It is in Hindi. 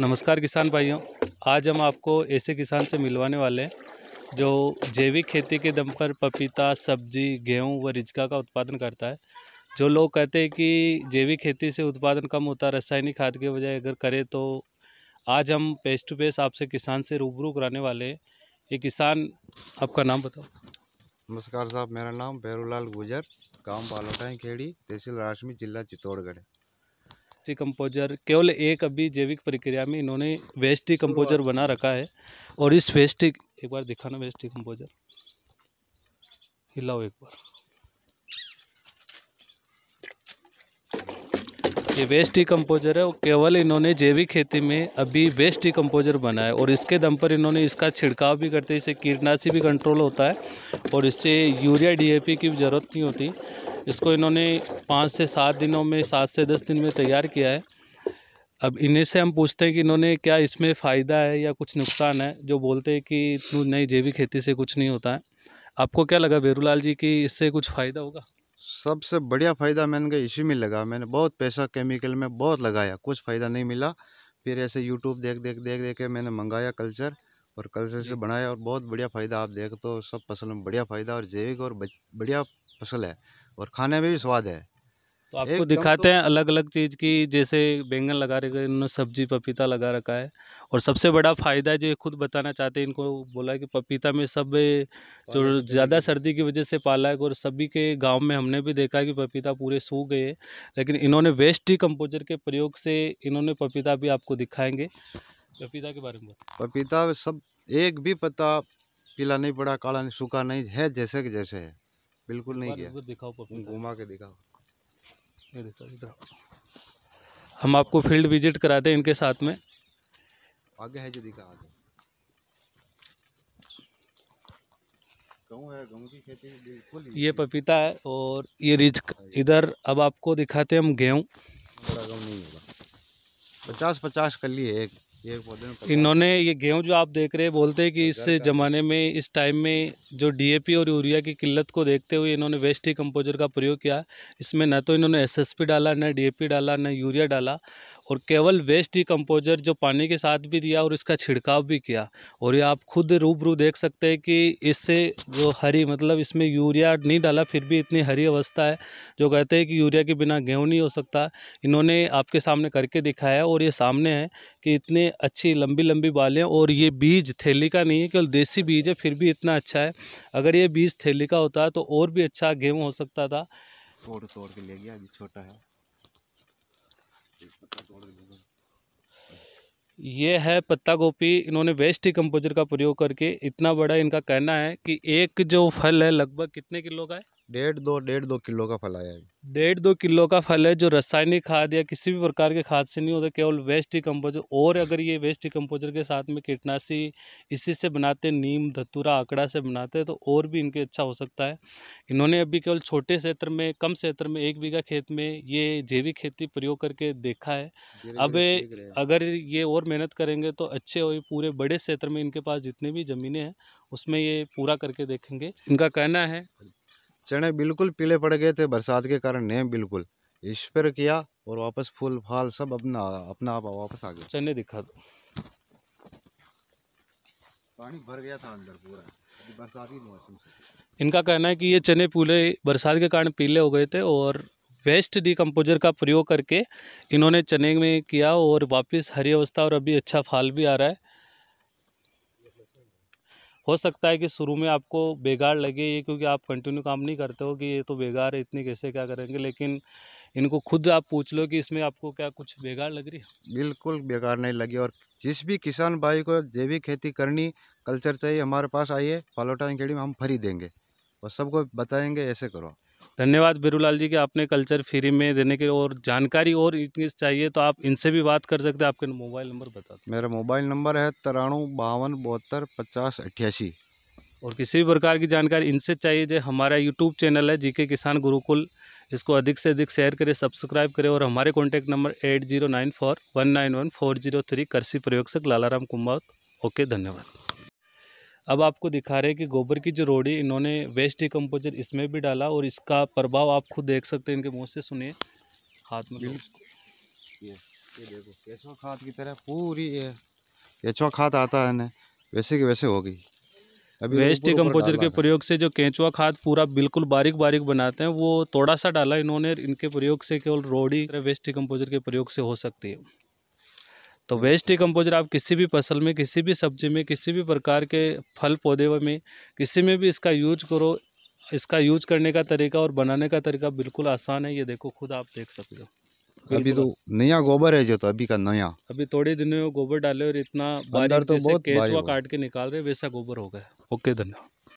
नमस्कार किसान भाइयों आज हम आपको ऐसे किसान से मिलवाने वाले हैं जो जैविक खेती के दम पर पपीता सब्जी गेहूं व रिजका का उत्पादन करता है जो लोग कहते हैं कि जैविक खेती से उत्पादन कम होता है रासायनिक खाद के बजाय अगर करें तो आज हम फेस टू पेस आपसे किसान से रूबरू कराने वाले हैं ये किसान आपका नाम बताओ नमस्कार साहब मेरा नाम बैरूलाल गुजर गाँव बालोटाई खेड़ी तहसील राशमी जिला चित्तौड़गढ़ डिकम्पोजर केवल एक अभी जैविक प्रक्रिया में इन्होंने वेस्ट डिकम्पोजर बना रखा है और इस वेस्ट एक बार दिखाना वेस्ट डिकम्पोजर हिलाओ एक बार ये वेस्ट डिकम्पोजर है और केवल इन्होंने जैविक खेती में अभी वेस्ट डिकम्पोजर बनाया है और इसके दम पर इन्होंने इसका छिड़काव भी करते हैं इससे कीटनाशी भी कंट्रोल होता है और इससे यूरिया डीएपी की ज़रूरत नहीं होती इसको इन्होंने पाँच से सात दिनों में सात से दस दिन में तैयार किया है अब इन्हीं से हम पूछते हैं कि इन्होंने क्या इसमें फ़ायदा है या कुछ नुकसान है जो बोलते हैं कि नई जैविक खेती से कुछ नहीं होता है आपको क्या लगा बेरूलाल जी कि इससे कुछ फ़ायदा होगा सबसे बढ़िया फ़ायदा मैंने इसी में लगा मैंने बहुत पैसा केमिकल में बहुत लगाया कुछ फ़ायदा नहीं मिला फिर ऐसे यूट्यूब देख देख देख देख के मैंने मंगाया कल्चर और कल्चर से बनाया और बहुत बढ़िया फ़ायदा आप देख तो सब फसल में बढ़िया फ़ायदा और जैविक और बढ़िया फसल है और खाने में भी स्वाद है तो आपको तो दिखाते तो... हैं अलग अलग चीज़ की जैसे बैंगन लगा रखे इन्होंने सब्जी पपीता लगा रखा है और सबसे बड़ा फ़ायदा जो खुद बताना चाहते हैं इनको बोला कि पपीता में सब जो ज़्यादा सर्दी की वजह से पाला है और सभी के गांव में हमने भी देखा कि पपीता पूरे सूख गए लेकिन इन्होंने वेस्ट कम्पोजर के प्रयोग से इन्होंने पपीता भी आपको दिखाएंगे पपीता के बारे में पपीता सब एक भी पत्ता पीला नहीं पड़ा काला नहीं सूखा नहीं है जैसे कि जैसे है बिल्कुल नहीं किया घुमा के दिखाओ हम आपको फील्ड विजिट कराते हैं इनके साथ में आगे है जो दिखा आगे है खेती ये पपीता है और ये हाँ, रिच हाँ, इधर अब आपको दिखाते हैं हम गेहूँ पचास पचास कली है एक इन्होंने ये गेहूं जो आप देख रहे हैं बोलते हैं कि इस ज़माने में इस टाइम में जो डीएपी और यूरिया की किल्लत को देखते हुए इन्होंने वेस्ट कंपोजर का प्रयोग किया इसमें ना तो इन्होंने एसएसपी डाला ना डीएपी डाला ना यूरिया डाला और केवल वेस्ट डिकम्पोजर जो पानी के साथ भी दिया और इसका छिड़काव भी किया और ये आप खुद रूबरू देख सकते हैं कि इससे जो हरी मतलब इसमें यूरिया नहीं डाला फिर भी इतनी हरी अवस्था है जो कहते हैं कि यूरिया के बिना गेहूँ नहीं हो सकता इन्होंने आपके सामने करके दिखाया और ये सामने है कि इतने अच्छी लंबी लंबी बालें और ये बीज थैली का नहीं है केवल देसी बीज है फिर भी इतना अच्छा है अगर ये बीज थैली का होता तो और भी अच्छा गेहूँ हो सकता था तोड़ तोड़ के ले गया अभी छोटा है ये है पत्ता गोभी इन्होंने वेस्ट कंपोजर का प्रयोग करके इतना बड़ा इनका कहना है कि एक जो फल है लगभग कितने किलो का है डेढ़ दो डेढ़ दो किलो का फल आया है डेढ़ दो किलो का फल है जो रासायनिक खाद या किसी भी प्रकार के खाद से नहीं होता केवल वेस्ट डिकम्पोजर और अगर ये वेस्ट डिकम्पोजर के साथ में कीटनाशी इसी से बनाते नीम धतूरा आकड़ा से बनाते तो और भी इनके अच्छा हो सकता है इन्होंने अभी केवल छोटे क्षेत्र में कम क्षेत्र में एक बीघा खेत में ये जैविक खेती प्रयोग करके देखा है अब अगर ये और मेहनत करेंगे तो अच्छे और पूरे बड़े क्षेत्र में इनके पास जितनी भी ज़मीनें हैं उसमें ये पूरा करके देखेंगे इनका कहना है चने बिल्कुल पीले पड़ गए थे बरसात के कारण नहीं बिल्कुल स्प्रे किया और वापस फूल फाल सब अपना अपना आप वापस आ गए चने दिखा दो पानी भर गया था अंदर पूरा बरसात मौसम इनका कहना है कि ये चने पूले बरसात के कारण पीले हो गए थे और वेस्ट डिकम्पोजर का प्रयोग करके इन्होंने चने में किया और वापस हरी अवस्था और अभी अच्छा फाल भी आ रहा है हो सकता है कि शुरू में आपको बेकार लगे ये क्योंकि आप कंटिन्यू काम नहीं करते हो कि ये तो बेकार है इतनी कैसे क्या करेंगे लेकिन इनको खुद आप पूछ लो कि इसमें आपको क्या कुछ बेकार लग रही है बिल्कुल बेकार नहीं लगी और जिस भी किसान भाई को जैविक खेती करनी कल्चर चाहिए हमारे पास आइए फालोटा खेड़ी में हम फ्री देंगे और सबको बताएंगे ऐसे करो धन्यवाद बिरूलाल जी कि आपने कल्चर फ्री में देने के और जानकारी और इतनी चाहिए तो आप इनसे भी बात कर सकते हैं आपके मोबाइल नंबर बता मेरा मोबाइल नंबर है तिरानु बावन बहत्तर पचास अट्ठासी और किसी भी प्रकार की जानकारी इनसे चाहिए जो हमारा यूट्यूब चैनल है जीके किसान गुरुकुल इसको अधिक से अधिक शेयर करें सब्सक्राइब करें और हमारे contact number eight zero nine four one nine one four zero three कृषि प्रयोग लालाराम कुमार ओके धन्यवाद अब आपको दिखा रहे हैं कि गोबर की जो रोड़ी इन्होंने वेस्ट डिकम्पोजर इसमें भी डाला और इसका प्रभाव आप खुद देख सकते हैं इनके मुँह से सुनिए हाथ में ये ये देखो केचवा खाद की तरह पूरी है केचवा खाद आता है ना वैसे की वैसे हो गई अभी वेस्ट डिकम्पोजर के प्रयोग से जो केंचुआ खाद पूरा बिल्कुल बारीक बारीक बनाते हैं वो थोड़ा सा डाला इन्होंने इनके प्रयोग से केवल रोड़ी वेस्ट डिकम्पोजर के प्रयोग से हो सकती है तो वेस्ट डिकम्पोजर आप किसी भी फसल में किसी भी सब्जी में किसी भी प्रकार के फल पौधे में किसी में भी इसका यूज करो इसका यूज करने का तरीका और बनाने का तरीका बिल्कुल आसान है ये देखो खुद आप देख सकते हो अभी तो नया गोबर है जो तो अभी का नया अभी थोड़े दिनों में गोबर डाले और इतना तो बहुत केचुआ काट के निकाल रहे वैसा गोबर हो गया ओके धन्यवाद